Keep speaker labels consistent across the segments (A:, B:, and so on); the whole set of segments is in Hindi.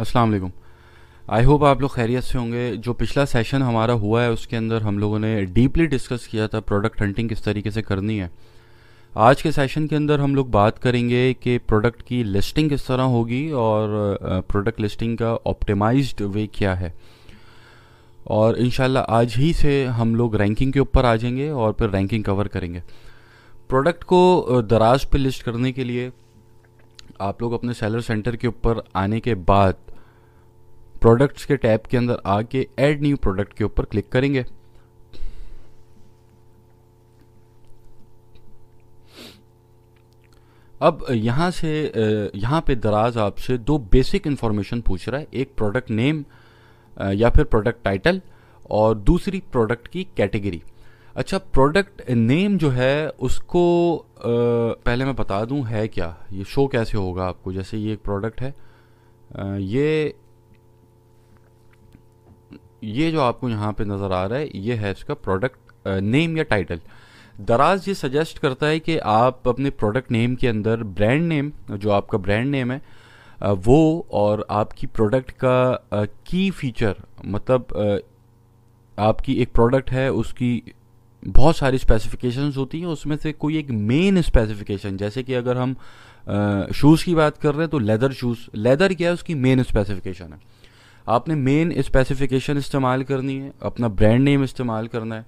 A: अस्सलाम वालेकुम आई होप आप लोग खैरियत से होंगे जो पिछला सेशन हमारा हुआ है उसके अंदर हम लोगों ने डीपली डिस्कस किया था प्रोडक्ट हंटिंग किस तरीके से करनी है आज के सेशन के अंदर हम लोग बात करेंगे कि प्रोडक्ट की लिस्टिंग किस तरह होगी और प्रोडक्ट लिस्टिंग का ऑप्टिमाइज वे क्या है और इन आज ही से हम लोग रैंकिंग के ऊपर आ जाएंगे और फिर रैंकिंग कवर करेंगे प्रोडक्ट को दराज पे लिस्ट करने के लिए आप लोग अपने सेलर सेंटर के ऊपर आने के बाद प्रोडक्ट्स के टैब के अंदर आके ऐड न्यू प्रोडक्ट के ऊपर क्लिक करेंगे अब यहां से यहां पे दराज आपसे दो बेसिक इंफॉर्मेशन पूछ रहा है एक प्रोडक्ट नेम या फिर प्रोडक्ट टाइटल और दूसरी प्रोडक्ट की कैटेगरी अच्छा प्रोडक्ट नेम जो है उसको आ, पहले मैं बता दूं है क्या ये शो कैसे होगा आपको जैसे ये एक प्रोडक्ट है आ, ये ये जो आपको यहाँ पे नज़र आ रहा है ये है इसका प्रोडक्ट नेम या टाइटल दराज ये सजेस्ट करता है कि आप अपने प्रोडक्ट नेम के अंदर ब्रांड नेम जो आपका ब्रांड नेम है वो और आपकी प्रोडक्ट का की फीचर मतलब आपकी एक प्रोडक्ट है उसकी बहुत सारी स्पेसिफिकेशंस होती हैं उसमें से कोई एक मेन स्पेसिफिकेशन जैसे कि अगर हम शूज़ की बात कर रहे हैं तो लेदर शूज़ लेदर क्या है उसकी मेन स्पेसिफिकेशन है आपने मेन स्पेसिफिकेशन इस्तेमाल करनी है अपना ब्रांड नेम इस्तेमाल करना है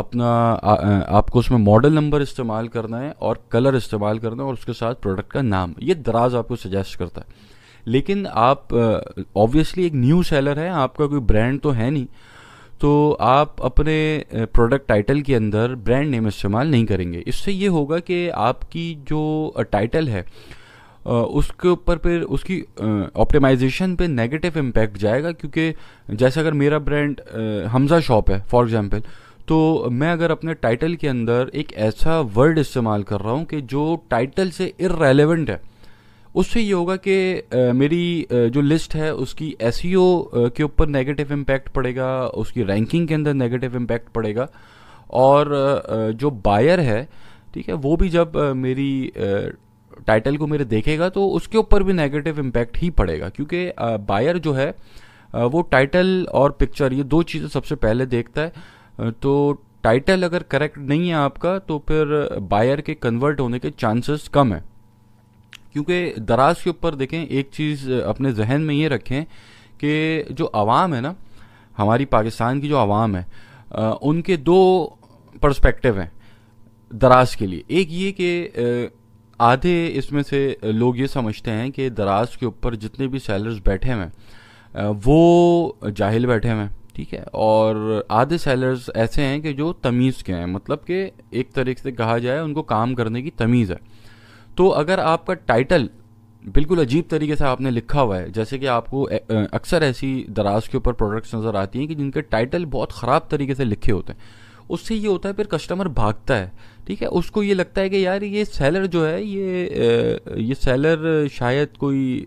A: अपना आ, आ, आपको उसमें मॉडल नंबर इस्तेमाल करना है और कलर इस्तेमाल करना है और उसके साथ प्रोडक्ट का नाम ये दराज आपको सजेस्ट करता है लेकिन आप ऑब्वियसली एक न्यू सेलर है आपका कोई ब्रांड तो है नहीं तो आप अपने प्रोडक्ट टाइटल के अंदर ब्रांड नेम इस्तेमाल नहीं करेंगे इससे ये होगा कि आपकी जो टाइटल है उसके ऊपर फिर उसकी ऑप्टिमाइजेशन पे नेगेटिव इम्पैक्ट जाएगा क्योंकि जैसे अगर मेरा ब्रांड हमजा शॉप है फॉर एग्जांपल तो मैं अगर अपने टाइटल के अंदर एक ऐसा वर्ड इस्तेमाल कर रहा हूँ कि जो टाइटल से इरेलीवेंट है उससे ये होगा कि मेरी जो लिस्ट है उसकी एस e के ऊपर नेगेटिव इम्पैक्ट पड़ेगा उसकी रैंकिंग के अंदर नेगेटिव इम्पैक्ट पड़ेगा और जो बायर है ठीक है वो भी जब मेरी टाइटल को मेरे देखेगा तो उसके ऊपर भी नेगेटिव इम्पैक्ट ही पड़ेगा क्योंकि बायर जो है वो टाइटल और पिक्चर ये दो चीज़ें सबसे पहले देखता है तो टाइटल अगर करेक्ट नहीं है आपका तो फिर बायर के कन्वर्ट होने के चांसेस कम है क्योंकि दराज के ऊपर देखें एक चीज़ अपने जहन में ये रखें कि जो आवाम है ना हमारी पाकिस्तान की जो आवाम है उनके दो पर्सपेक्टिव हैं दराज के लिए एक ये कि आधे इसमें से लोग ये समझते हैं कि दराज के ऊपर जितने भी सेलर्स बैठे हुए हैं वो जाहिल बैठे हुए हैं ठीक है और आधे सेलर्स ऐसे हैं कि जो तमीज़ के हैं मतलब कि एक तरीके से कहा जाए उनको काम करने की तमीज़ है तो अगर आपका टाइटल बिल्कुल अजीब तरीके से आपने लिखा हुआ है जैसे कि आपको अक्सर ऐसी दराज के ऊपर प्रोडक्ट्स नज़र आती हैं कि जिनके टाइटल बहुत ख़राब तरीके से लिखे होते हैं उससे ये होता है फिर कस्टमर भागता है ठीक है उसको ये लगता है कि यार ये सेलर जो है ये ये सेलर शायद कोई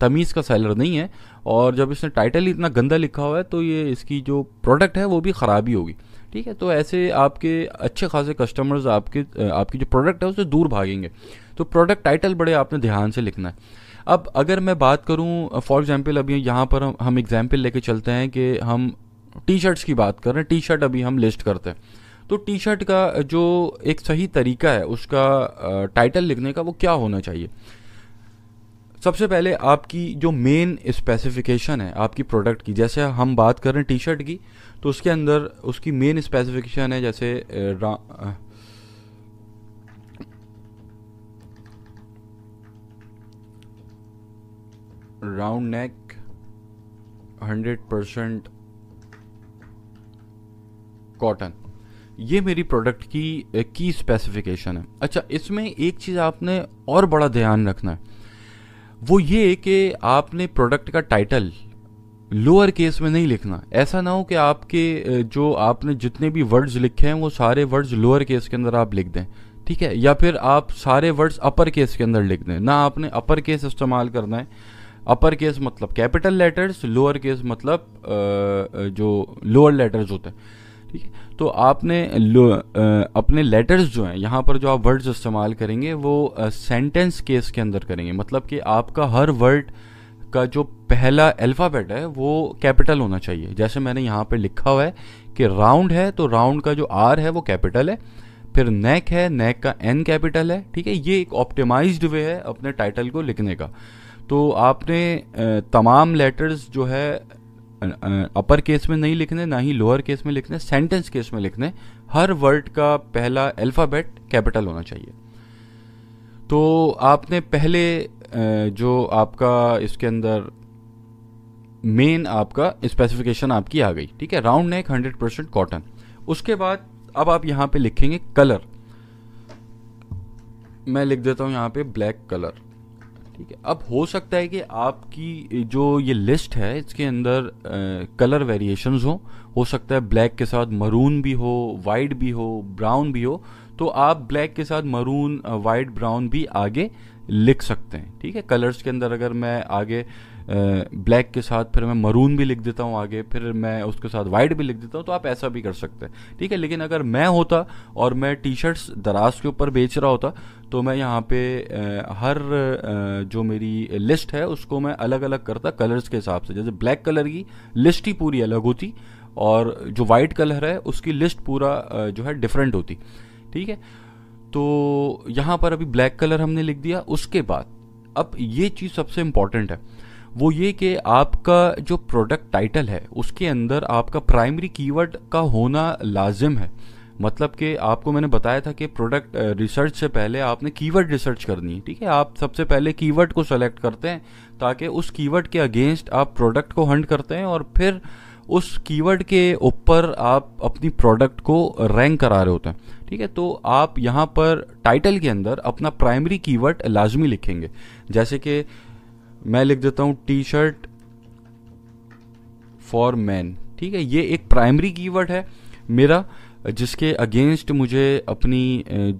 A: तमीज़ का सेलर नहीं है और जब इसने टाइटल ही इतना गंदा लिखा हुआ है तो ये इसकी जो प्रोडक्ट है वो भी ख़राब ही होगी ठीक है तो ऐसे आपके अच्छे खासे कस्टमर्स आपके आपकी जो प्रोडक्ट है उससे दूर भागेंगे तो प्रोडक्ट टाइटल बड़े आपने ध्यान से लिखना है अब अगर मैं बात करूं फॉर एग्ज़ाम्पल अभी यहाँ पर हम एग्ज़ाम्पल लेके चलते हैं कि हम टी शर्ट्स की बात करें टी शर्ट अभी हम लिस्ट करते हैं तो टी शर्ट का जो एक सही तरीका है उसका टाइटल लिखने का वो क्या होना चाहिए सबसे पहले आपकी जो मेन स्पेसिफिकेशन है आपकी प्रोडक्ट की जैसे हम बात कर रहे हैं टी शर्ट की तो उसके अंदर उसकी मेन स्पेसिफिकेशन है जैसे रा, round neck hundred percent cotton ये मेरी प्रोडक्ट की की eh, स्पेसिफिकेशन है अच्छा इसमें एक चीज़ आपने और बड़ा ध्यान रखना है वो ये कि आपने प्रोडक्ट का टाइटल लोअर केस में नहीं लिखना ऐसा ना हो कि आपके eh, जो आपने जितने भी वर्ड्स लिखे हैं वो सारे वर्ड्स लोअर केस के अंदर आप लिख दें ठीक है या फिर आप सारे वर्ड्स अपर केस के अंदर लिख दें ना आपने अपर केस इस्तेमाल करना है अपर केस मतलब कैपिटल लेटर्स लोअर केस मतलब eh, जो लोअर लेटर्स होते हैं ठीक है तो आपने अपने लेटर्स जो हैं यहाँ पर जो आप वर्ड्स इस्तेमाल करेंगे वो सेंटेंस केस के अंदर करेंगे मतलब कि आपका हर वर्ड का जो पहला अल्फ़ाबेट है वो कैपिटल होना चाहिए जैसे मैंने यहाँ पर लिखा हुआ है कि राउंड है तो राउंड का जो आर है वो कैपिटल है फिर नेक है नेक का एन कैपिटल है ठीक है ये एक ऑप्टिमाइज्ड वे है अपने टाइटल को लिखने का तो आपने तमाम लेटर्स जो है अपर केस में नहीं लिखने ना ही लोअर केस में लिखने सेंटेंस केस में लिखने हर वर्ड का पहला अल्फ़ाबेट कैपिटल होना चाहिए तो आपने पहले जो आपका इसके अंदर मेन आपका स्पेसिफिकेशन आपकी आ गई ठीक है round neck hundred percent cotton उसके बाद अब आप यहां पे लिखेंगे कलर मैं लिख देता हूं यहां पे ब्लैक कलर ठीक है अब हो सकता है कि आपकी जो ये लिस्ट है इसके अंदर कलर वेरिएशंस हो हो सकता है ब्लैक के साथ मरून भी हो वाइट भी हो ब्राउन भी हो तो आप ब्लैक के साथ मरून वाइट ब्राउन भी आगे लिख सकते हैं ठीक है कलर्स के अंदर अगर मैं आगे ब्लैक के साथ फिर मैं मरून भी लिख देता हूँ आगे फिर मैं उसके साथ वाइट भी लिख देता हूँ तो आप ऐसा भी कर सकते हैं ठीक है लेकिन अगर मैं होता और मैं टी शर्ट्स दराज के ऊपर बेच रहा होता तो मैं यहाँ पे हर जो मेरी लिस्ट है उसको मैं अलग अलग करता कलर्स के हिसाब से जैसे ब्लैक कलर की लिस्ट ही पूरी अलग होती और जो वाइट कलर है उसकी लिस्ट पूरा जो है डिफरेंट होती ठीक है तो यहाँ पर अभी ब्लैक कलर हमने लिख दिया उसके बाद अब ये चीज़ सबसे इम्पॉर्टेंट है वो ये कि आपका जो प्रोडक्ट टाइटल है उसके अंदर आपका प्राइमरी कीवर्ड का होना लाजिम है मतलब कि आपको मैंने बताया था कि प्रोडक्ट रिसर्च से पहले आपने कीवर्ड रिसर्च करनी है ठीक है आप सबसे पहले कीवर्ड को सेलेक्ट करते हैं ताकि उस कीवर्ड के अगेंस्ट आप प्रोडक्ट को हंट करते हैं और फिर उस कीवर्ड के ऊपर आप अपनी प्रोडक्ट को रैंक करा रहे होते हैं ठीक है तो आप यहाँ पर टाइटल के अंदर अपना प्राइमरी कीवर्ड लाजमी लिखेंगे जैसे कि मैं लिख देता हूं टी शर्ट फॉर मैन ठीक है ये एक प्राइमरी कीवर्ड है मेरा जिसके अगेंस्ट मुझे अपनी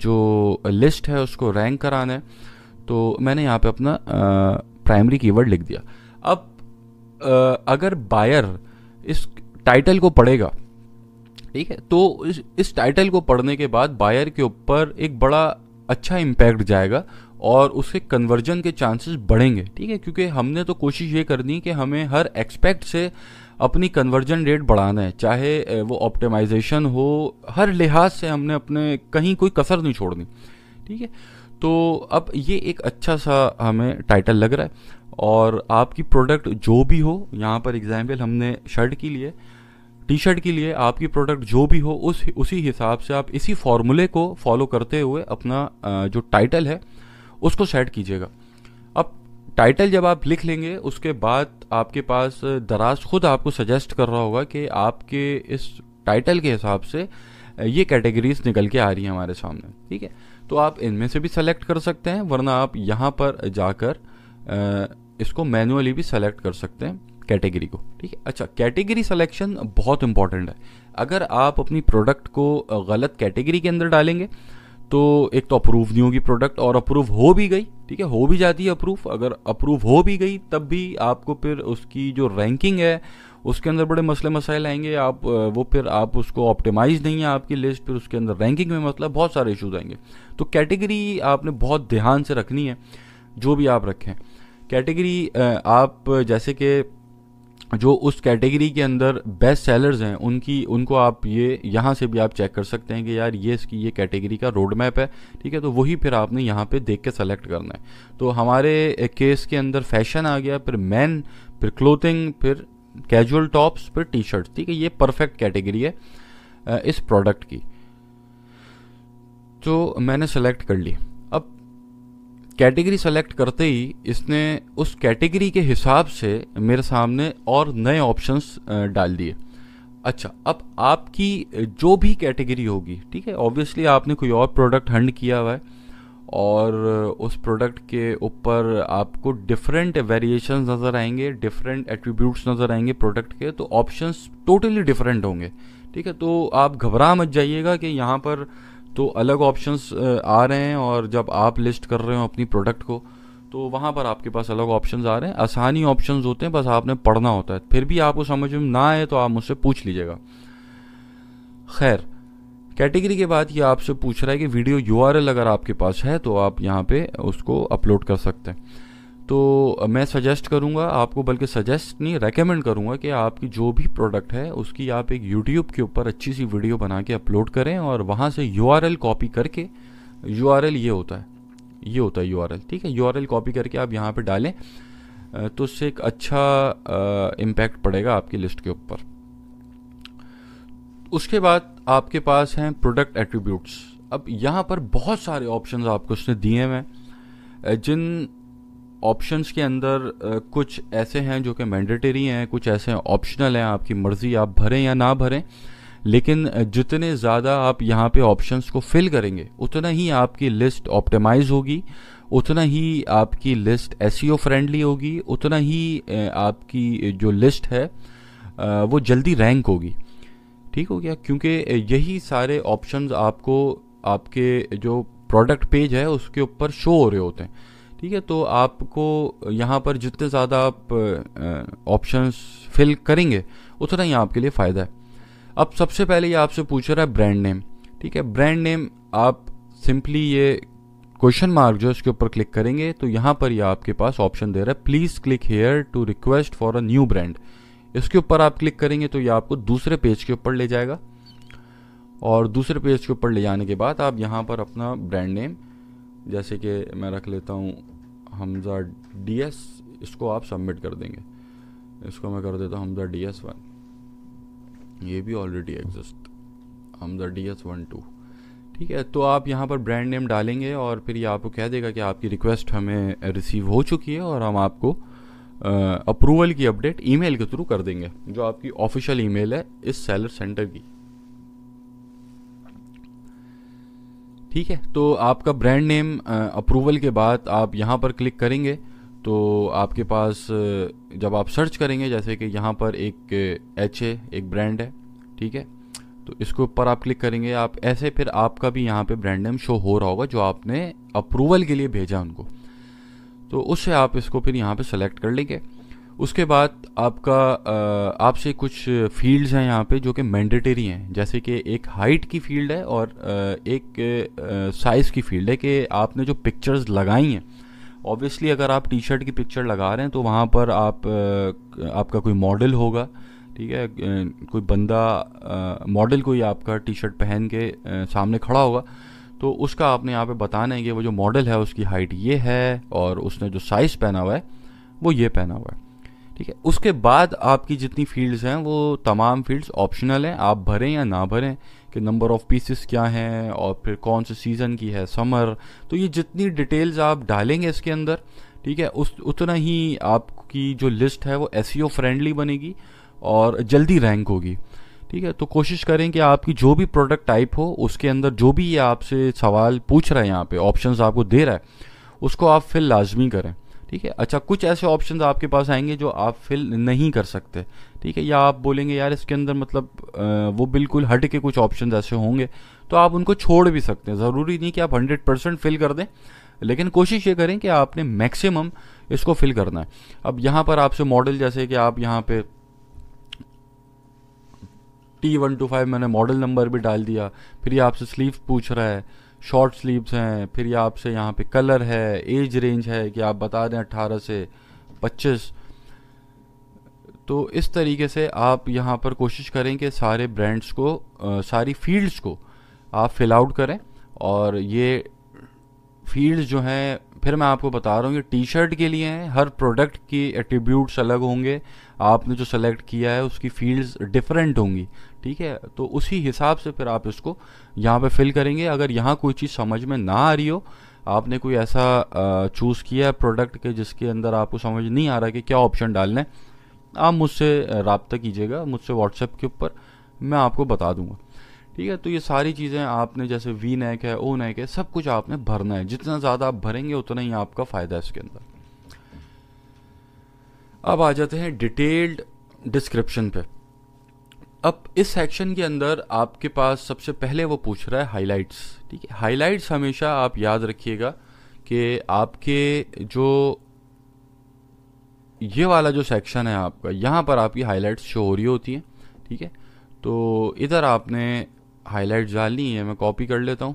A: जो लिस्ट है उसको रैंक कराना है तो मैंने यहाँ पे अपना प्राइमरी कीवर्ड लिख दिया अब आ, अगर बायर इस टाइटल को पढ़ेगा ठीक है तो इस, इस टाइटल को पढ़ने के बाद बायर के ऊपर एक बड़ा अच्छा इम्पैक्ट जाएगा और उसके कन्वर्जन के चांसेस बढ़ेंगे ठीक है क्योंकि हमने तो कोशिश ये करनी कि हमें हर एक्सपेक्ट से अपनी कन्वर्जन रेट बढ़ाना है चाहे वो ऑप्टिमाइजेशन हो हर लिहाज से हमने अपने कहीं कोई कसर नहीं छोड़नी ठीक है तो अब ये एक अच्छा सा हमें टाइटल लग रहा है और आपकी प्रोडक्ट जो भी हो यहाँ पर एग्जाम्पल हमने शर्ट के लिए टी शर्ट के लिए आपकी प्रोडक्ट जो भी हो उस उसी हिसाब से आप इसी फार्मूले को फॉलो करते हुए अपना जो टाइटल है उसको सेट कीजिएगा अब टाइटल जब आप लिख लेंगे उसके बाद आपके पास दराज खुद आपको सजेस्ट कर रहा होगा कि आपके इस टाइटल के हिसाब से ये कैटेगरीज निकल के आ रही हैं हमारे सामने ठीक है तो आप इनमें से भी सेलेक्ट कर सकते हैं वरना आप यहाँ पर जाकर इसको मैनुअली भी सेलेक्ट कर सकते हैं कैटेगरी को ठीक है अच्छा कैटेगरी सिलेक्शन बहुत इंपॉर्टेंट है अगर आप अपनी प्रोडक्ट को गलत कैटेगरी के अंदर डालेंगे तो एक तो अप्रूव नहीं होगी प्रोडक्ट और अप्रूव हो भी गई ठीक है हो भी जाती है अप्रूव अगर अप्रूव हो भी गई तब भी आपको फिर उसकी जो रैंकिंग है उसके अंदर बड़े मसले मसाइल आएंगे आप वो फिर आप उसको ऑप्टिमाइज नहीं है आपकी लिस्ट फिर उसके अंदर रैंकिंग में मसला मतलब बहुत सारे इशूज आएंगे तो कैटेगरी आपने बहुत ध्यान से रखनी है जो भी आप रखें कैटेगरी आप जैसे कि जो उस कैटेगरी के अंदर बेस्ट सेलर्स हैं उनकी उनको आप ये यहाँ से भी आप चेक कर सकते हैं कि यार ये इसकी ये कैटेगरी का रोड मैप है ठीक है तो वही फिर आपने यहाँ पे देख के सेलेक्ट करना है तो हमारे केस के अंदर फैशन आ गया फिर मैन फिर क्लोथिंग फिर कैजुअल टॉप्स फिर टी शर्ट ठीक है ये परफेक्ट कैटेगरी है इस प्रोडक्ट की तो मैंने सेलेक्ट कर ली कैटेगरी सेलेक्ट करते ही इसने उस कैटेगरी के हिसाब से मेरे सामने और नए ऑप्शंस डाल दिए अच्छा अब आपकी जो भी कैटेगरी होगी ठीक है ऑब्वियसली आपने कोई और प्रोडक्ट हंड किया हुआ है और उस प्रोडक्ट के ऊपर आपको डिफरेंट वेरिएशन नज़र आएंगे डिफरेंट एट्रीब्यूट्स नज़र आएंगे प्रोडक्ट के तो ऑप्शंस टोटली डिफरेंट होंगे ठीक है तो आप घबरा मत जाइएगा कि यहाँ पर तो अलग ऑप्शंस आ रहे हैं और जब आप लिस्ट कर रहे हो अपनी प्रोडक्ट को तो वहाँ पर आपके पास अलग ऑप्शंस आ रहे हैं आसानी ऑप्शंस होते हैं बस आपने पढ़ना होता है फिर भी आपको समझ में ना आए तो आप मुझसे पूछ लीजिएगा खैर कैटेगरी के बाद ये आपसे पूछ रहा है कि वीडियो यू अगर आपके पास है तो आप यहाँ पे उसको अपलोड कर सकते हैं तो मैं सजेस्ट करूंगा आपको बल्कि सजेस्ट नहीं रेकमेंड करूँगा कि आपकी जो भी प्रोडक्ट है उसकी आप एक यूट्यूब के ऊपर अच्छी सी वीडियो बना के अपलोड करें और वहाँ से यू कॉपी करके यू ये होता है ये होता है यू ठीक है यू कॉपी करके आप यहाँ पर डालें तो उससे एक अच्छा इम्पैक्ट पड़ेगा आपकी लिस्ट के ऊपर उसके बाद आपके पास हैं प्रोडक्ट एट्रीब्यूट्स अब यहाँ पर बहुत सारे ऑप्शंस आपको उसने दिए हुए हैं जिन ऑप्शंस के अंदर कुछ ऐसे हैं जो कि मैंडेटरी हैं कुछ ऐसे ऑप्शनल हैं आपकी मर्ज़ी आप भरें या ना भरें लेकिन जितने ज़्यादा आप यहाँ पे ऑप्शंस को फिल करेंगे उतना ही आपकी लिस्ट ऑप्टिमाइज होगी उतना ही आपकी लिस्ट एस फ्रेंडली होगी उतना ही आपकी जो लिस्ट है वो जल्दी रैंक होगी ठीक हो गया क्योंकि यही सारे ऑप्शंस आपको आपके जो प्रोडक्ट पेज है उसके ऊपर शो हो रहे होते हैं ठीक है तो आपको यहाँ पर जितने ज़्यादा आप ऑप्शंस फिल करेंगे उतना ही आपके लिए फ़ायदा है अब सबसे पहले ये आपसे पूछ रहा है ब्रांड नेम ठीक है ब्रांड नेम आप सिंपली ये क्वेश्चन मार्क जो इसके ऊपर क्लिक करेंगे तो यहाँ पर ये आपके पास ऑप्शन दे रहा है please click here to request for a new brand इसके ऊपर आप क्लिक करेंगे तो ये आपको दूसरे पेज के ऊपर ले जाएगा और दूसरे पेज के ऊपर ले जाने के बाद आप यहाँ पर अपना ब्रांड नेम जैसे कि मैं रख लेता हूँ हमज़ा डी एस इसको आप सबमिट कर देंगे इसको मैं कर देता हूँ हमज़ा डी एस वन ये भी already exist Hamza D S one two ठीक है तो आप यहाँ पर ब्रांड नेम डालेंगे और फिर ये आपको कह देगा कि आपकी रिक्वेस्ट हमें रिसीव हो चुकी है और हम आपको अप्रूवल की अपडेट ईमेल के थ्रू कर देंगे जो आपकी ऑफिशियल ईमेल है इस सेलर सेंटर की ठीक है तो आपका ब्रांड नेम अप्रूवल के बाद आप यहाँ पर क्लिक करेंगे तो आपके पास जब आप सर्च करेंगे जैसे कि यहाँ पर एक एच है एक ब्रांड है ठीक है तो इसके ऊपर आप क्लिक करेंगे आप ऐसे फिर आपका भी यहाँ पे ब्रांड नेम शो हो रहा होगा जो आपने अप्रूवल के लिए भेजा उनको तो उससे आप इसको फिर यहाँ पे सेलेक्ट कर लेंगे उसके बाद आपका आपसे कुछ फील्ड्स हैं यहाँ पे जो कि मैंडेटरी हैं जैसे कि एक हाइट की फील्ड है और एक साइज़ की फील्ड है कि आपने जो पिक्चर्स लगाई हैं ऑब्वियसली अगर आप टी शर्ट की पिक्चर लगा रहे हैं तो वहाँ पर आप आपका कोई मॉडल होगा ठीक है कोई बंदा मॉडल कोई आपका टी शर्ट पहन के सामने खड़ा होगा तो उसका आपने यहाँ पे बताना है कि वो जो मॉडल है उसकी हाइट ये है और उसने जो साइज़ पहना हुआ है वो ये पहना हुआ है ठीक है उसके बाद आपकी जितनी फील्ड्स हैं वो तमाम फील्ड्स ऑप्शनल हैं आप भरें या ना भरें कि नंबर ऑफ़ पीसेस क्या हैं और फिर कौन से सीज़न की है समर तो ये जितनी डिटेल्स आप डालेंगे इसके अंदर ठीक है उस उतना ही आपकी जो लिस्ट है वो एस फ्रेंडली e बनेगी और जल्दी रैंक होगी ठीक है तो कोशिश करें कि आपकी जो भी प्रोडक्ट टाइप हो उसके अंदर जो भी ये आपसे सवाल पूछ रहा है यहाँ पे ऑप्शंस आपको दे रहा है उसको आप फिर लाजमी करें ठीक है अच्छा कुछ ऐसे ऑप्शन आपके पास आएंगे जो आप फिल नहीं कर सकते ठीक है या आप बोलेंगे यार इसके अंदर मतलब वो बिल्कुल हट के कुछ ऑप्शन ऐसे होंगे तो आप उनको छोड़ भी सकते हैं ज़रूरी नहीं कि आप हंड्रेड परसेंट फिल कर दें लेकिन कोशिश ये करें कि आपने मैक्सिमम इसको फिल करना है अब यहाँ पर आपसे मॉडल जैसे कि आप यहाँ पे टी वन टू फाइव मैंने मॉडल नंबर भी डाल दिया फिर ये आपसे स्लीव पूछ रहा है शॉर्ट स्लीव्स हैं फिर ये आपसे यहाँ पे कलर है एज रेंज है कि आप बता दें 18 से 25 तो इस तरीके से आप यहाँ पर कोशिश करें कि सारे ब्रांड्स को आ, सारी फील्ड्स को आप फिल आउट करें और ये फील्ड्स जो हैं फिर मैं आपको बता रहा हूँ ये टी शर्ट के लिए हैं हर प्रोडक्ट की एट्रीब्यूट्स अलग होंगे आपने जो सेलेक्ट किया है उसकी फील्ड्स डिफरेंट होंगी ठीक है तो उसी हिसाब से फिर आप इसको यहाँ पे फिल करेंगे अगर यहाँ कोई चीज़ समझ में ना आ रही हो आपने कोई ऐसा चूज़ किया है प्रोडक्ट के जिसके अंदर आपको समझ नहीं आ रहा कि क्या ऑप्शन डालना है आप मुझसे रबता कीजिएगा मुझसे व्हाट्सएप के ऊपर मैं आपको बता दूंगा ठीक है तो ये सारी चीज़ें आपने जैसे वी नैक है ओ नैक है सब कुछ आपने भरना है जितना ज़्यादा आप भरेंगे उतना ही आपका फ़ायदा है इसके अंदर अब आ जाते हैं डिटेल्ड डिस्क्रिप्शन पे अब इस सेक्शन के अंदर आपके पास सबसे पहले वो पूछ रहा है हाइलाइट्स ठीक है हाइलाइट्स हमेशा आप याद रखिएगा कि आपके जो ये वाला जो सेक्शन है आपका यहाँ पर आपकी हाइलाइट्स शो हो रही होती हैं ठीक है थीके? तो इधर आपने हाइलाइट्स डालनी है मैं कॉपी कर लेता हूँ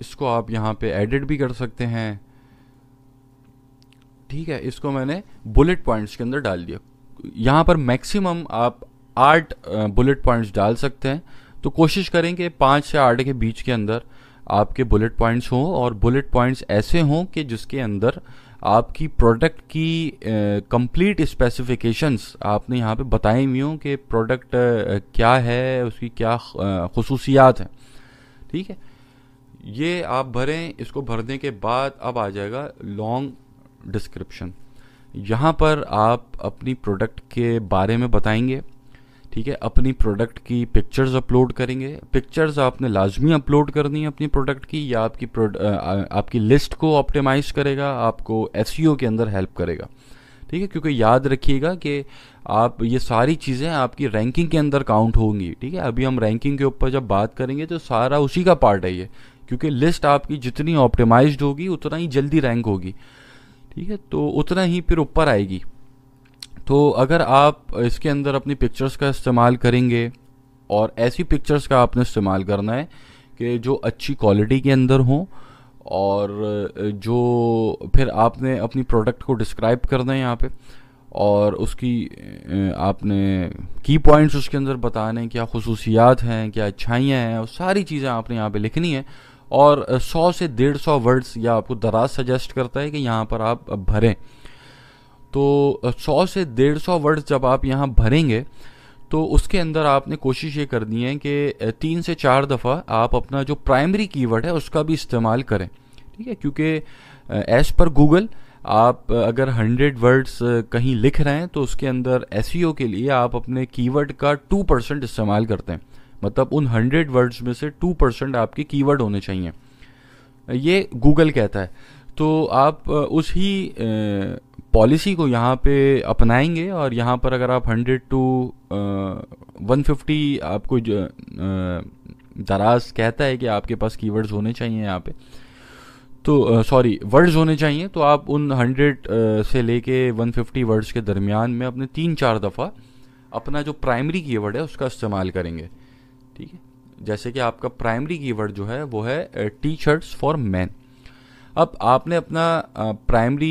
A: इसको आप यहाँ पे एडिट भी कर सकते हैं ठीक है इसको मैंने बुलेट पॉइंट्स के अंदर डाल दिया यहाँ पर मैक्सिमम आप आठ बुलेट पॉइंट्स डाल सकते हैं तो कोशिश करें कि पाँच से आठ के बीच के अंदर आपके बुलेट पॉइंट्स हों और बुलेट पॉइंट्स ऐसे हों कि जिसके अंदर आपकी प्रोडक्ट की कंप्लीट uh, स्पेसिफिकेशंस आपने यहाँ पे बताई हुई हों कि प्रोडक्ट uh, क्या है उसकी क्या uh, खसूसियात हैं ठीक है ये आप भरें इसको भरने के बाद अब आ जाएगा लॉन्ग डिस्क्रिप्शन यहाँ पर आप अपनी प्रोडक्ट के बारे में बताएंगे ठीक है अपनी प्रोडक्ट की पिक्चर्स अपलोड करेंगे पिक्चर्स आपने लाजमी अपलोड करनी है अपनी प्रोडक्ट की या आपकी आपकी लिस्ट को ऑप्टिमाइज करेगा आपको एस e के अंदर हेल्प करेगा ठीक है क्योंकि याद रखिएगा कि आप ये सारी चीज़ें आपकी रैंकिंग के अंदर काउंट होंगी ठीक है अभी हम रैंकिंग के ऊपर जब बात करेंगे तो सारा उसी का पार्ट है ये क्योंकि लिस्ट आपकी जितनी ऑप्टिमाइज होगी उतना ही जल्दी रैंक होगी ठीक है तो उतना ही फिर ऊपर आएगी तो अगर आप इसके अंदर अपनी पिक्चर्स का इस्तेमाल करेंगे और ऐसी पिक्चर्स का आपने इस्तेमाल करना है कि जो अच्छी क्वालिटी के अंदर हों और जो फिर आपने अपनी प्रोडक्ट को डिस्क्राइब करना है यहाँ पे और उसकी आपने की पॉइंट्स उसके अंदर बताने क्या खसूसियात हैं क्या अच्छाइयाँ हैं और सारी चीज़ें आपने यहाँ पे लिखनी है और 100 से 150 वर्ड्स या आपको दराज सजेस्ट करता है कि यहाँ पर आप भरें तो 100 से 150 वर्ड्स जब आप यहाँ भरेंगे तो उसके अंदर आपने कोशिश ये करनी है कि तीन से चार दफ़ा आप अपना जो प्राइमरी कीवर्ड है उसका भी इस्तेमाल करें ठीक है क्योंकि एज़ पर गूगल आप अगर 100 वर्ड्स कहीं लिख रहे हैं तो उसके अंदर एस e के लिए आप अपने कीवर्ड का 2 परसेंट इस्तेमाल करते हैं मतलब उन हंड्रेड वर्ड्स में से टू परसेंट आपके कीवर्ड होने चाहिए ये गूगल कहता है तो आप उस ही पॉलिसी को यहाँ पे अपनाएंगे और यहाँ पर अगर आप हंड्रेड टू वन फिफ्टी आपको दराज कहता है कि आपके पास कीवर्ड्स होने चाहिए यहाँ पे तो सॉरी वर्ड्स होने चाहिए तो आप उन हंड्रेड से लेके वन फिफ्टी वर्ड्स के दरमियान में अपने तीन चार दफ़ा अपना जो प्राइमरी कीवर्ड है उसका इस्तेमाल करेंगे ठीक है जैसे कि आपका प्राइमरी कीवर्ड जो है वो है टी शर्ट्स फॉर मैन अब आपने अपना प्राइमरी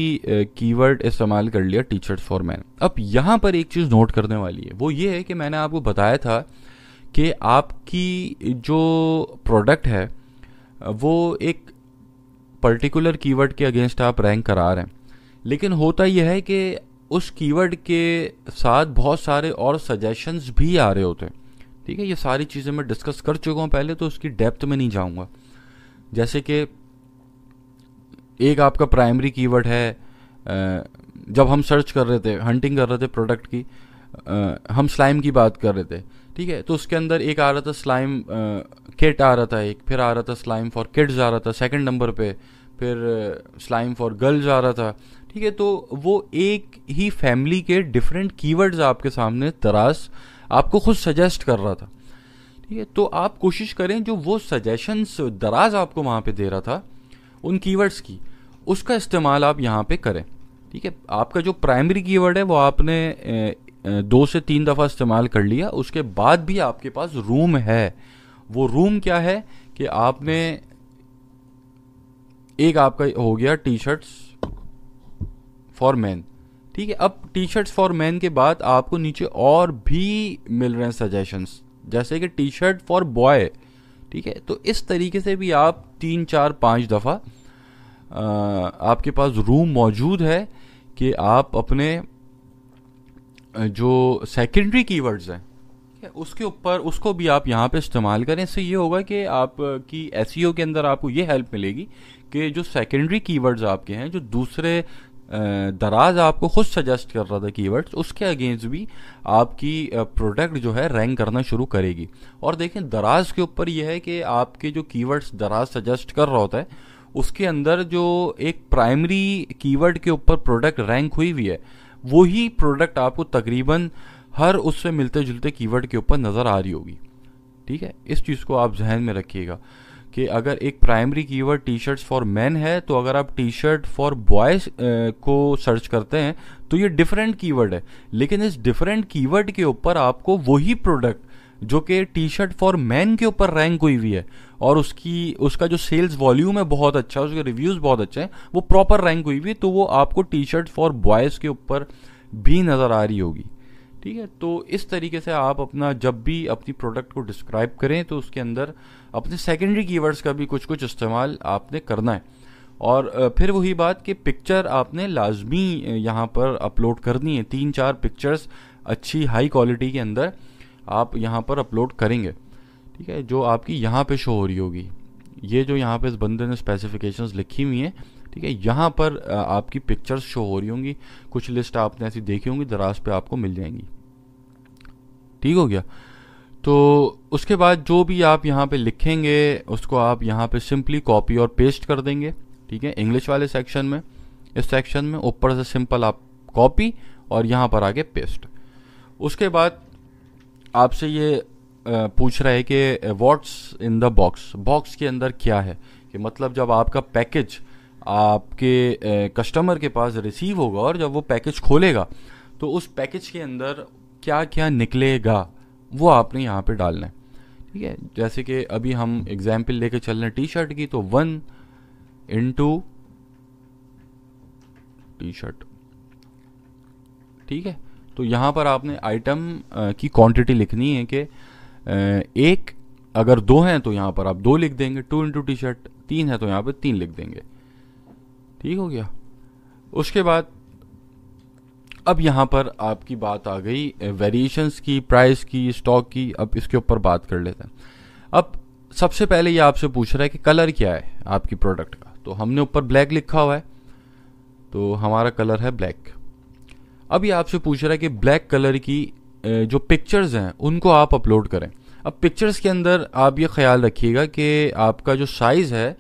A: कीवर्ड इस्तेमाल कर लिया टी शर्ट्स फॉर मैन अब यहाँ पर एक चीज़ नोट करने वाली है वो ये है कि मैंने आपको बताया था कि आपकी जो प्रोडक्ट है वो एक पर्टिकुलर कीवर्ड के अगेंस्ट आप रैंक करा रहे हैं लेकिन होता यह है कि उस कीवर्ड के साथ बहुत सारे और सजेशंस भी आ रहे होते हैं ठीक है ये सारी चीज़ें मैं डिस्कस कर चुका हूँ पहले तो उसकी डेप्थ में नहीं जाऊँगा जैसे कि एक आपका प्राइमरी कीवर्ड है जब हम सर्च कर रहे थे हंटिंग कर रहे थे प्रोडक्ट की हम स्लाइम की बात कर रहे थे ठीक है तो उसके अंदर एक आ रहा था स्लाइम किट आ रहा था एक फिर आ रहा था स्लाइम फॉर किड्स आ रहा था सेकंड नंबर पे फिर स्लाइम फॉर गर्ल्स आ रहा था ठीक है तो वो एक ही फैमिली के डिफरेंट कीवर्ड्स आपके सामने तराश आपको खुद सजेस्ट कर रहा था ठीक है तो आप कोशिश करें जो वो सजेशंस दराज आपको वहाँ पे दे रहा था उन कीवर्ड्स की उसका इस्तेमाल आप यहाँ पे करें ठीक है आपका जो प्राइमरी कीवर्ड है वो आपने दो से तीन दफ़ा इस्तेमाल कर लिया उसके बाद भी आपके पास रूम है वो रूम क्या है कि आपने एक आपका हो गया टी शर्ट्स फॉर मैन ठीक है अब टी शर्ट्स फॉर मैन के बाद आपको नीचे और भी मिल रहे हैं सजेशंस जैसे कि टी शर्ट फॉर बॉय ठीक है तो इस तरीके से भी आप तीन चार पाँच दफ़ा आपके पास रूम मौजूद है कि आप अपने जो सेकेंडरी कीवर्ड्स हैं उसके ऊपर उसको भी आप यहाँ पे इस्तेमाल करें इससे ये होगा कि आपकी एस e के अंदर आपको ये हेल्प मिलेगी कि जो सेकेंडरी कीवर्ड्स आपके हैं जो दूसरे दराज आपको खुद सजेस्ट कर रहा था कीवर्ड्स उसके अगेंस्ट भी आपकी प्रोडक्ट जो है रैंक करना शुरू करेगी और देखें दराज के ऊपर यह है कि आपके जो कीवर्ड्स दराज सजेस्ट कर रहा होता है उसके अंदर जो एक प्राइमरी कीवर्ड के ऊपर प्रोडक्ट रैंक हुई हुई है वही प्रोडक्ट आपको तकरीबन हर उससे मिलते जुलते कीवर्ड के ऊपर नज़र आ रही होगी ठीक है इस चीज़ को आप जहन में रखिएगा कि अगर एक primary keyword T shirt for man है तो अगर आप टी शर्ट फॉर बॉयज़ को सर्च करते हैं तो ये डिफरेंट कीवर्ड है लेकिन इस डिफरेंट कीवर्ड के ऊपर आपको वही प्रोडक्ट जो कि टी शर्ट फॉर मैन के ऊपर रैंक हुई हुई है और उसकी उसका जो सेल्स वॉल्यूम है बहुत अच्छा उसके रिव्यूज़ बहुत अच्छे हैं वो प्रॉपर रैंक हुई हुई है तो वो आपको टी शर्ट फॉर बॉयज़ के ऊपर भी नज़र आ रही होगी ठीक है तो इस तरीके से आप अपना जब भी अपनी प्रोडक्ट को डिस्क्राइब करें तो उसके अंदर अपने सेकेंडरी कीवर्ड्स का भी कुछ कुछ इस्तेमाल आपने करना है और फिर वही बात कि पिक्चर आपने लाजमी यहाँ पर अपलोड करनी है तीन चार पिक्चर्स अच्छी हाई क्वालिटी के अंदर आप यहाँ पर अपलोड करेंगे ठीक है जो आपकी यहाँ पे शो हो रही होगी ये जो यहाँ पे इस बंदे ने स्पेसिफिकेशंस लिखी हुई हैं ठीक है यहाँ पर आपकी पिक्चर्स शो हो रही होंगी कुछ लिस्ट आपने ऐसी देखी होंगी दराज पे आपको मिल जाएंगी ठीक हो गया तो उसके बाद जो भी आप यहाँ पे लिखेंगे उसको आप यहाँ पे सिंपली कॉपी और पेस्ट कर देंगे ठीक है इंग्लिश वाले सेक्शन में इस सेक्शन में ऊपर से सिंपल आप कॉपी और यहाँ पर आगे पेस्ट उसके बाद आपसे ये पूछ रहा है कि what's in the box box के अंदर क्या है कि मतलब जब आपका पैकेज आपके कस्टमर के पास रिसीव होगा और जब वो पैकेज खोलेगा तो उस पैकेज के अंदर क्या क्या निकलेगा वो आपने यहाँ पे डालना है ठीक है जैसे कि अभी हम एग्जाम्पल लेके चल रहे हैं टी शर्ट की तो वन इंटू टी शर्ट ठीक है तो यहाँ पर आपने आइटम की क्वांटिटी लिखनी है कि एक अगर दो हैं तो यहाँ पर आप दो लिख देंगे टू इंटू टी शर्ट तीन है तो यहाँ पर तीन लिख देंगे ठीक हो गया उसके बाद अब यहाँ पर आपकी बात आ गई वेरिएशंस की प्राइस की स्टॉक की अब इसके ऊपर बात कर लेते हैं अब सबसे पहले ये आपसे पूछ रहा है कि कलर क्या है आपकी प्रोडक्ट का तो हमने ऊपर ब्लैक लिखा हुआ है तो हमारा कलर है ब्लैक अब ये आपसे पूछ रहा है कि ब्लैक कलर की जो पिक्चर्स हैं उनको आप अपलोड करें अब पिक्चर्स के अंदर आप ये ख्याल रखिएगा कि आपका जो साइज़ है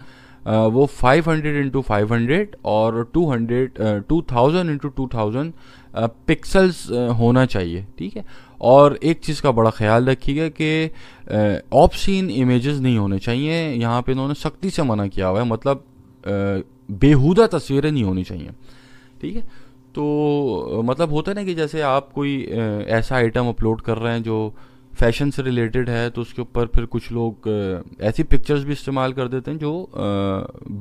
A: वो 500 हंड्रेड इंटू फाइव और 200 hundred two thousand into two thousand pixels होना चाहिए ठीक है और एक चीज़ का बड़ा ख्याल रखिएगा कि ऑप्शीन इमेजेस नहीं होने चाहिए यहाँ पे इन्होंने सख्ती से मना किया हुआ है मतलब बेहुदा तस्वीरें नहीं होनी चाहिए ठीक है तो मतलब होता है ना कि जैसे आप कोई ऐसा आइटम अपलोड कर रहे हैं जो फैशन से रिलेटेड है तो उसके ऊपर फिर कुछ लोग ऐसी पिक्चर्स भी इस्तेमाल कर देते हैं जो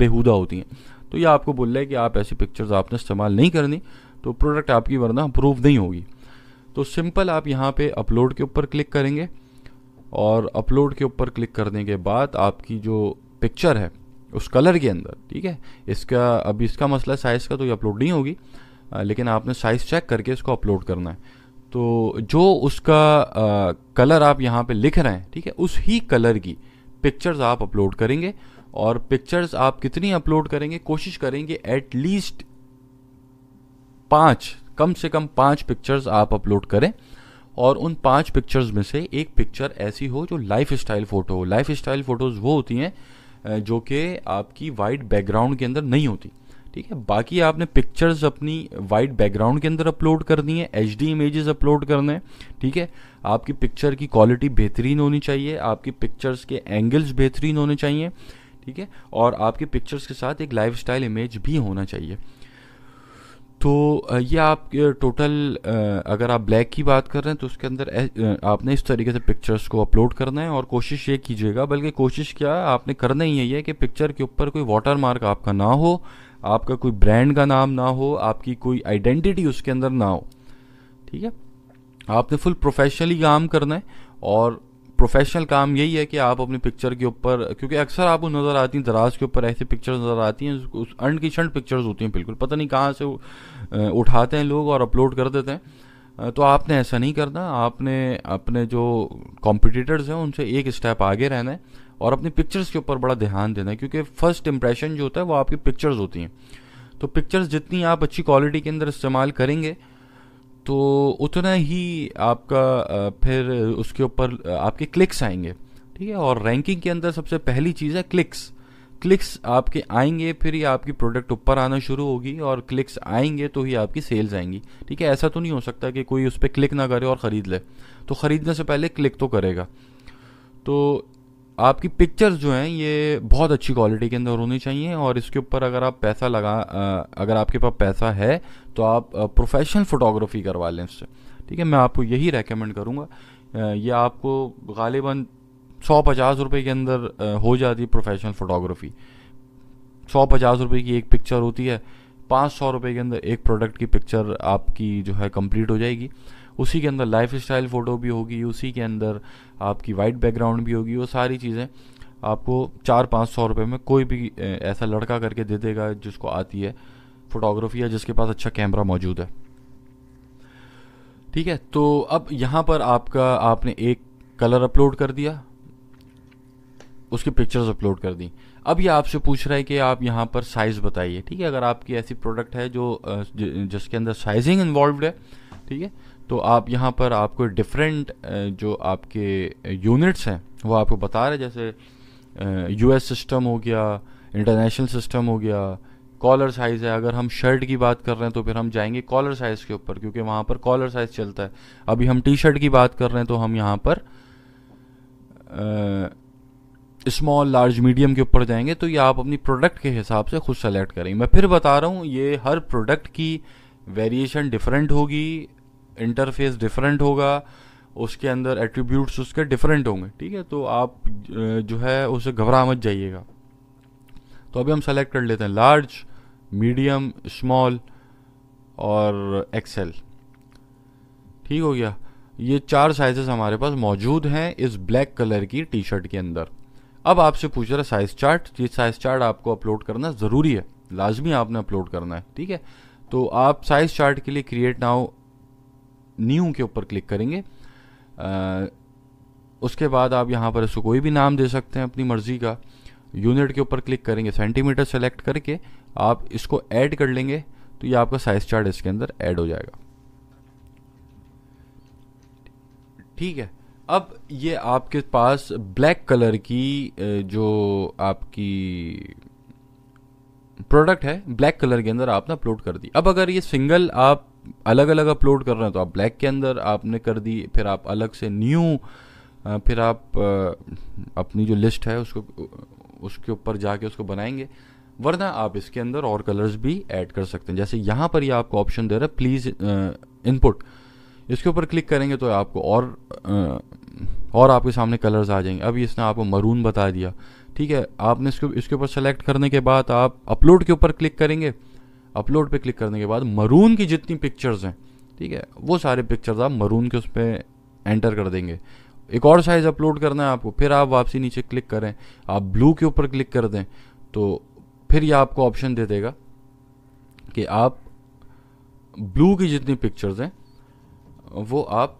A: बेहुदा होती हैं तो ये आपको बोल रहा है कि आप ऐसी पिक्चर्स आपने इस्तेमाल नहीं करनी तो प्रोडक्ट आपकी वरना अप्रूव नहीं होगी तो सिंपल आप यहाँ पे अपलोड के ऊपर क्लिक करेंगे और अपलोड के ऊपर क्लिक करने के बाद आपकी जो पिक्चर है उस कलर के अंदर ठीक है इसका अभी इसका मसला साइज़ का तो ये अपलोड नहीं होगी लेकिन आपने साइज़ चेक करके इसको अपलोड करना है तो जो उसका आ, कलर आप यहाँ पे लिख रहे हैं ठीक है उस ही कलर की पिक्चर्स आप अपलोड करेंगे और पिक्चर्स आप कितनी अपलोड करेंगे कोशिश करेंगे एट लीस्ट पाँच कम से कम पाँच पिक्चर्स आप अपलोड करें और उन पाँच पिक्चर्स में से एक पिक्चर ऐसी हो जो लाइफ स्टाइल फ़ोटो हो लाइफ स्टाइल फ़ोटोज़ वो होती हैं जो कि आपकी वाइट बैकग्राउंड के अंदर नहीं होती ठीक है बाकी आपने पिक्चर्स अपनी वाइट बैकग्राउंड के अंदर अपलोड करनी है एच डी इमेजेस अपलोड करने हैं ठीक है आपकी पिक्चर की क्वालिटी बेहतरीन होनी चाहिए आपकी पिक्चर्स के एंगल्स बेहतरीन होने चाहिए ठीक है और आपकी पिक्चर्स के साथ एक लाइफ स्टाइल इमेज भी होना चाहिए तो ये आप टोटल अगर आप ब्लैक की बात कर रहे हैं तो उसके अंदर आपने इस तरीके से पिक्चर्स को अपलोड करना है और कोशिश ये कीजिएगा बल्कि कोशिश क्या आपने करना ही है कि पिक्चर के ऊपर कोई वाटर मार्क आपका ना हो आपका कोई ब्रांड का नाम ना हो आपकी कोई आइडेंटिटी उसके अंदर ना हो ठीक है आपने फुल प्रोफेशनली काम करना है और प्रोफेशनल काम यही है कि आप अपनी पिक्चर के ऊपर क्योंकि अक्सर आपको नज़र आती हैं दराज के ऊपर ऐसी पिक्चर्स नज़र आती हैं उस अंड की शंड पिक्चर्स होती हैं बिल्कुल पता नहीं कहाँ से उठाते हैं लोग और अपलोड कर देते हैं तो आपने ऐसा नहीं करना आपने अपने जो कॉम्पिटिटर्स हैं उनसे एक स्टेप आगे रहना है और अपनी पिक्चर्स के ऊपर बड़ा ध्यान देना है क्योंकि फर्स्ट इंप्रेशन जो होता है वो आपकी पिक्चर्स होती हैं तो पिक्चर्स जितनी आप अच्छी क्वालिटी के अंदर इस्तेमाल करेंगे तो उतना ही आपका फिर उसके ऊपर आपके क्लिक्स आएंगे ठीक है और रैंकिंग के अंदर सबसे पहली चीज़ है क्लिक्स क्लिक्स आपके आएंगे फिर ही आपकी प्रोडक्ट ऊपर आना शुरू होगी और क्लिक्स आएंगे तो ही आपकी सेल्स आएंगी ठीक है ऐसा तो नहीं हो सकता कि कोई उस पर क्लिक ना करे और ख़रीद ले तो ख़रीदने से पहले क्लिक तो करेगा तो आपकी पिक्चर्स जो हैं ये बहुत अच्छी क्वालिटी के अंदर होनी चाहिए और इसके ऊपर अगर आप पैसा लगा अगर आपके पास पैसा है तो आप प्रोफेशनल फ़ोटोग्राफी करवा लें इससे ठीक है मैं आपको यही रेकमेंड करूँगा ये आपको गालिबा सौ पचास रुपये के अंदर हो जाती है प्रोफेशनल फ़ोटोग्राफी सौ पचास रुपये की एक पिक्चर होती है पाँच सौ रुपये के अंदर एक प्रोडक्ट की पिक्चर आपकी जो है कंप्लीट हो जाएगी उसी के अंदर लाइफ स्टाइल फ़ोटो भी होगी उसी के अंदर आपकी वाइट बैकग्राउंड भी होगी वो सारी चीज़ें आपको चार पाँच सौ रुपये में कोई भी ऐसा लड़का करके दे देगा जिसको आती है फोटोग्राफी या जिसके पास अच्छा कैमरा मौजूद है ठीक है तो अब यहाँ पर आपका आपने एक कलर अपलोड कर दिया उसकी पिक्चर्स अपलोड कर दी अब ये आपसे पूछ रहा है कि आप यहाँ पर साइज़ बताइए ठीक है अगर आपकी ऐसी प्रोडक्ट है जो जिसके अंदर साइजिंग इन्वॉल्व है ठीक है तो आप यहाँ पर आपको डिफरेंट जो आपके यूनिट्स हैं वो आपको बता रहे जैसे यूएस सिस्टम हो गया इंटरनेशनल सिस्टम हो गया कॉलर साइज़ है अगर हम शर्ट की बात कर रहे हैं तो फिर हम जाएंगे कॉलर साइज़ के ऊपर क्योंकि वहाँ पर कॉलर साइज़ चलता है अभी हम टी शर्ट की बात कर रहे हैं तो हम यहाँ पर स्मॉल लार्ज मीडियम के ऊपर जाएंगे तो ये आप अपनी प्रोडक्ट के हिसाब से खुद सेलेक्ट करेंगे मैं फिर बता रहा हूँ ये हर प्रोडक्ट की वेरिएशन डिफरेंट होगी इंटरफेस डिफरेंट होगा उसके अंदर एट्रीब्यूट्स उसके डिफरेंट होंगे ठीक है तो आप जो है उसे घबरा मत जाइएगा तो अभी हम सेलेक्ट कर लेते हैं लार्ज मीडियम स्मॉल और एक्सेल ठीक हो गया ये चार साइजेस हमारे पास मौजूद हैं इस ब्लैक कलर की टी शर्ट के अंदर अब आपसे पूछ रहा है साइज चार्ट ये साइज चार्ट आपको अपलोड करना ज़रूरी है लाजमी आपने अपलोड करना है ठीक है तो आप साइज चार्ट के लिए क्रिएट नाउ न्यू के ऊपर क्लिक करेंगे आ, उसके बाद आप यहाँ पर इसको कोई भी नाम दे सकते हैं अपनी मर्ज़ी का यूनिट के ऊपर क्लिक करेंगे सेंटीमीटर सेलेक्ट करके आप इसको ऐड कर लेंगे तो ये आपका साइज चार्ट इसके अंदर ऐड हो जाएगा ठीक है अब ये आपके पास ब्लैक कलर की जो आपकी प्रोडक्ट है ब्लैक कलर के अंदर आपने अपलोड कर दी अब अगर ये सिंगल आप अलग अलग अपलोड कर रहे हैं तो आप ब्लैक के अंदर आपने कर दी फिर आप अलग से न्यू फिर आप अपनी जो लिस्ट है उसको उसके ऊपर जाके उसको बनाएंगे वरना आप इसके अंदर और कलर्स भी ऐड कर सकते हैं जैसे यहाँ पर ये यह आपको ऑप्शन दे रहा है प्लीज़ इनपुट इसके ऊपर क्लिक करेंगे तो आपको और और आपके सामने कलर्स आ जाएंगे अभी इसने आपको मरून बता दिया ठीक है आपने इसको इसके ऊपर सेलेक्ट करने के बाद आप अपलोड के ऊपर क्लिक करेंगे अपलोड पे क्लिक करने के बाद मरून की जितनी पिक्चर्स हैं ठीक है वो सारे पिक्चर्स आप मरून के उस पर एंटर कर देंगे एक और साइज अपलोड करना है आपको फिर आप वापसी नीचे क्लिक करें आप ब्लू के ऊपर क्लिक कर दें तो फिर ये आपको ऑप्शन दे देगा कि आप ब्लू की जितनी पिक्चर्स हैं वो आप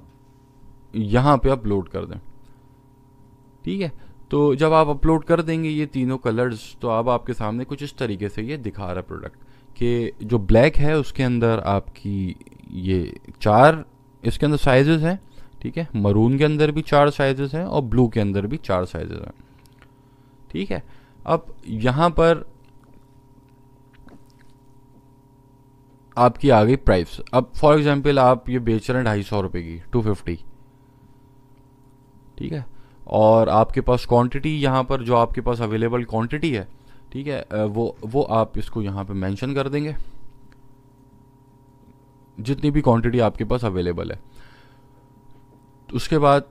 A: यहाँ पे अपलोड कर दें ठीक है तो जब आप अपलोड कर देंगे ये तीनों कलर्स तो अब आपके सामने कुछ इस तरीके से ये दिखा रहा है प्रोडक्ट कि जो ब्लैक है उसके अंदर आपकी ये चार इसके अंदर साइजेस हैं ठीक है मरून के अंदर भी चार साइजेस हैं और ब्लू के अंदर भी चार साइजेस हैं ठीक है अब यहाँ पर आपकी आ गई प्राइस अब फॉर एग्जांपल आप ये बेच रहे हैं ढाई सौ रुपये की टू फिफ्टी ठीक है और आपके पास क्वांटिटी यहाँ पर जो आपके पास अवेलेबल क्वांटिटी है ठीक है वो वो आप इसको यहाँ पे मेंशन कर देंगे जितनी भी क्वांटिटी आपके पास अवेलेबल है तो उसके बाद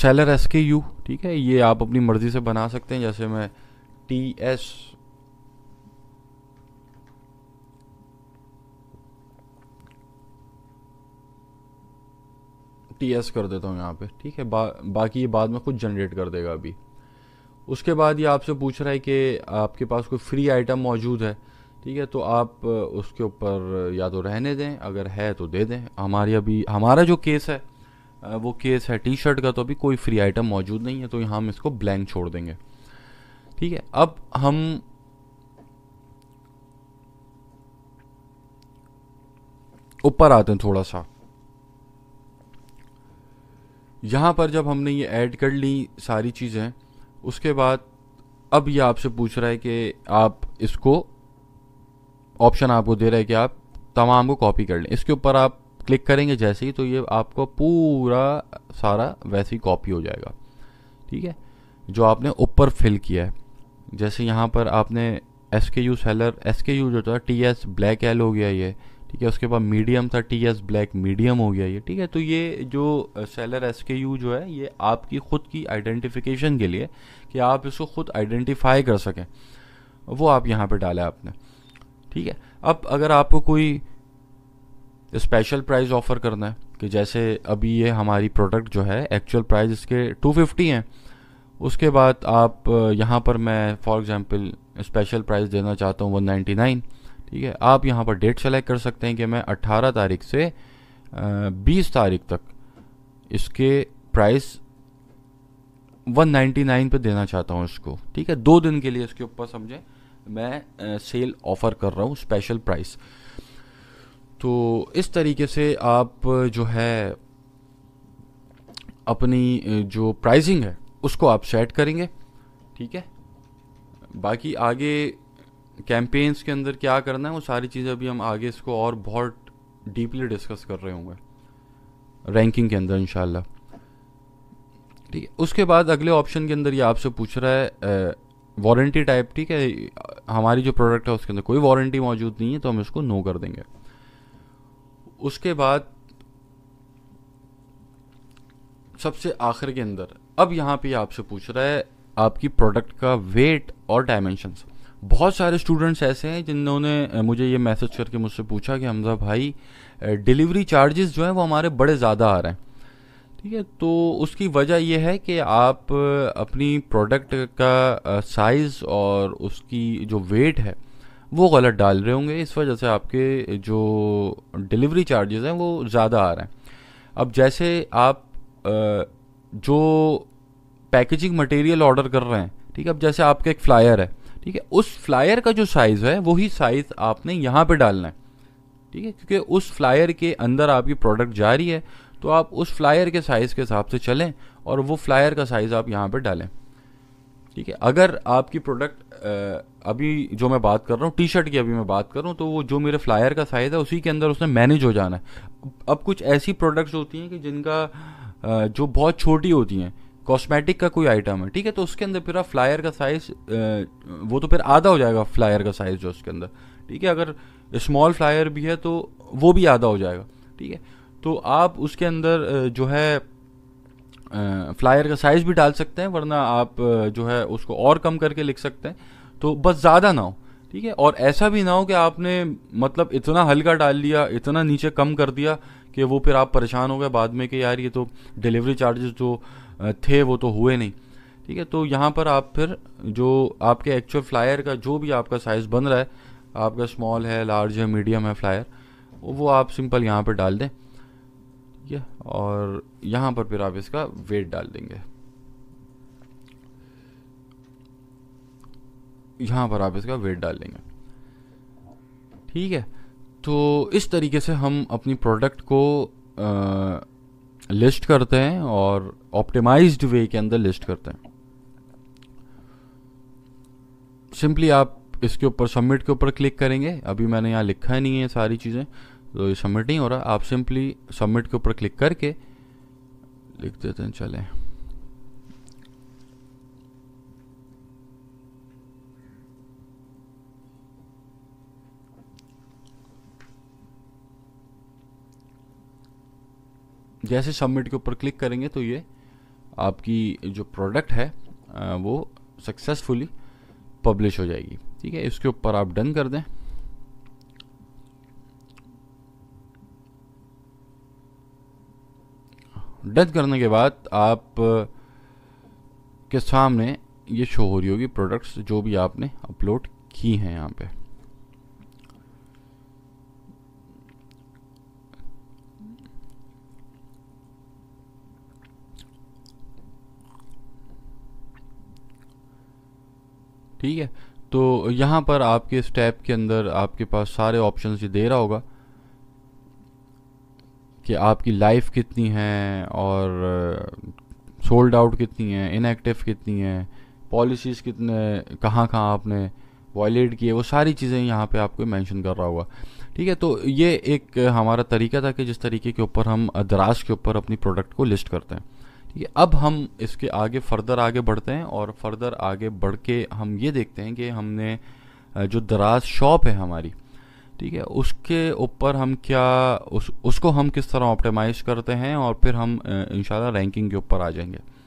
A: सेलर एस के यू ठीक है ये आप अपनी मर्ज़ी से बना सकते हैं जैसे मैं टी एस टी एस कर देता हूँ यहाँ पे ठीक है बा, बाकी ये बाद में खुद जनरेट कर देगा अभी उसके बाद ये आपसे पूछ रहा है कि आपके पास कोई फ्री आइटम मौजूद है ठीक है तो आप उसके ऊपर या तो रहने दें अगर है तो दे दें हमारी अभी हमारा जो केस है वो केस है टी शर्ट का तो अभी कोई फ्री आइटम मौजूद नहीं है तो हम इसको ब्लैंक छोड़ देंगे ठीक है अब हम ऊपर आते हैं थोड़ा सा यहां पर जब हमने ये ऐड कर ली सारी चीज़ें उसके बाद अब ये आपसे पूछ रहा है कि आप इसको ऑप्शन आपको दे रहा है कि आप तमाम को कॉपी कर लें इसके ऊपर आप क्लिक करेंगे जैसे ही तो ये आपको पूरा सारा वैसे ही कॉपी हो जाएगा ठीक है जो आपने ऊपर फिल किया है जैसे यहाँ पर आपने S K U seller S K U जो था टी एस ब्लैक एल हो गया ये ठीक है उसके बाद मीडियम था टी एस ब्लैक मीडियम हो गया ये ठीक है तो ये जो सेलर एस के यू जो है ये आपकी ख़ुद की आइडेंटिफिकेशन के लिए कि आप इसको ख़ुद आइडेंटिफाई कर सकें वो आप यहाँ पे डाला आपने ठीक है अब अगर आपको कोई स्पेशल प्राइस ऑफ़र करना है कि जैसे अभी ये हमारी प्रोडक्ट जो है एक्चुअल प्राइस इसके 250 हैं उसके बाद आप यहाँ पर मैं फॉर एग्ज़ाम्पल स्पेशल प्राइस देना चाहता हूँ 199 ठीक है आप यहाँ पर डेट सेलेक्ट कर सकते हैं कि मैं 18 तारीख से बीस तारीख तक इसके प्राइस 199 पे देना चाहता हूँ इसको ठीक है दो दिन के लिए इसके ऊपर समझें मैं सेल ऑफ़र कर रहा हूँ स्पेशल प्राइस तो इस तरीके से आप जो है अपनी जो प्राइसिंग है उसको आप सेट करेंगे ठीक है बाकी आगे कैंपेन्स के अंदर क्या करना है वो सारी चीज़ें अभी हम आगे इसको और बहुत डीपली डिस्कस कर रहे होंगे रैंकिंग के अंदर इन ठीक है उसके बाद अगले ऑप्शन के अंदर ये आपसे पूछ रहा है वारंटी टाइप ठीक है हमारी जो प्रोडक्ट है उसके अंदर कोई वारंटी मौजूद नहीं है तो हम इसको नो कर देंगे उसके बाद सबसे आखिर के अंदर अब यहाँ पे आपसे पूछ रहा है आपकी प्रोडक्ट का वेट और डायमेंशंस बहुत सारे स्टूडेंट्स ऐसे हैं जिन्होंने मुझे ये मैसेज करके मुझसे पूछा कि हमजा भाई डिलीवरी चार्जेस जो हैं वो हमारे बड़े ज़्यादा आ रहे हैं ठीक है तो उसकी वजह यह है कि आप अपनी प्रोडक्ट का साइज़ और उसकी जो वेट है वो गलत डाल रहे होंगे इस वजह से आपके जो डिलीवरी चार्जेस हैं वो ज़्यादा आ रहे हैं अब जैसे आप जो पैकेजिंग मटेरियल ऑर्डर कर रहे हैं ठीक है अब जैसे आपका एक फ्लायर है ठीक है उस फ्लायर का जो साइज़ है वही साइज़ आपने यहाँ पे डालना है ठीक है क्योंकि उस फ्लायर के अंदर आपकी प्रोडक्ट जा रही है तो आप उस फ्लायर के साइज़ के हिसाब से चलें और वो फ्लायर का साइज़ आप यहाँ पर डालें ठीक है अगर आपकी प्रोडक्ट अभी जो मैं बात कर रहा हूँ टी शर्ट की अभी मैं बात करूँ तो वो जो मेरे फ्लायर का साइज़ है उसी के अंदर उसने मैनेज हो जाना है अब कुछ ऐसी प्रोडक्ट्स होती हैं कि जिनका जो बहुत छोटी होती हैं कॉस्मेटिक का कोई आइटम है ठीक है तो उसके अंदर फिर आप फ्लायर का साइज वो तो फिर आधा हो जाएगा फ्लायर का साइज जो उसके अंदर ठीक है अगर स्मॉल फ्लायर भी है तो वो भी आधा हो जाएगा ठीक है तो आप उसके अंदर जो है फ्लायर का साइज़ भी डाल सकते हैं वरना आप जो है उसको और कम करके लिख सकते हैं तो बस ज़्यादा ना हो ठीक है और ऐसा भी ना हो कि आपने मतलब इतना हल्का डाल लिया इतना नीचे कम कर दिया कि वो फिर आप परेशान हो गए बाद में कि यार ये तो डिलीवरी चार्जेस जो थे वो तो हुए नहीं ठीक है तो यहाँ पर आप फिर जो आपके एक्चुअल फ्लायर का जो भी आपका साइज़ बन रहा है आपका स्मॉल है लार्ज है मीडियम है फ्लायर वो आप सिंपल यहाँ पर डाल दें ठीक है और यहाँ पर फिर आप इसका वेट डाल देंगे यहाँ पर आप इसका वेट डाल देंगे ठीक है तो इस तरीके से हम अपनी प्रोडक्ट को आ, लिस्ट करते हैं और ऑप्टिमाइज्ड वे के अंदर लिस्ट करते हैं सिंपली आप इसके ऊपर सबमिट के ऊपर क्लिक करेंगे अभी मैंने यहाँ लिखा ही नहीं है सारी चीज़ें तो ये सबमिट नहीं हो रहा आप सिंपली सबमिट के ऊपर क्लिक करके लिख देते हैं चलें जैसे सबमिट के ऊपर क्लिक करेंगे तो ये आपकी जो प्रोडक्ट है वो सक्सेसफुली पब्लिश हो जाएगी ठीक है इसके ऊपर आप डन कर दें डन करने के बाद आप के सामने ये शो हो रही होगी प्रोडक्ट्स जो भी आपने अपलोड की हैं यहाँ पे ठीक है तो यहाँ पर आपके इस टैब के अंदर आपके पास सारे ऑप्शन ये दे रहा होगा कि आपकी लाइफ कितनी है और सोल्ड uh, आउट कितनी है इनएक्टिव कितनी है पॉलिसीज़ कितने कहाँ कहाँ आपने वॉयलेट किए वो सारी चीज़ें यहाँ पे आपको मेंशन कर रहा होगा ठीक है तो ये एक हमारा तरीका था कि जिस तरीके के ऊपर हम दराज के ऊपर अपनी प्रोडक्ट को लिस्ट करते हैं है अब हम इसके आगे फर्दर आगे बढ़ते हैं और फर्दर आगे बढ़ के हम ये देखते हैं कि हमने जो दराज शॉप है हमारी ठीक है उसके ऊपर हम क्या उस उसको हम किस तरह ऑप्टिमाइज़ करते हैं और फिर हम इन रैंकिंग के ऊपर आ जाएंगे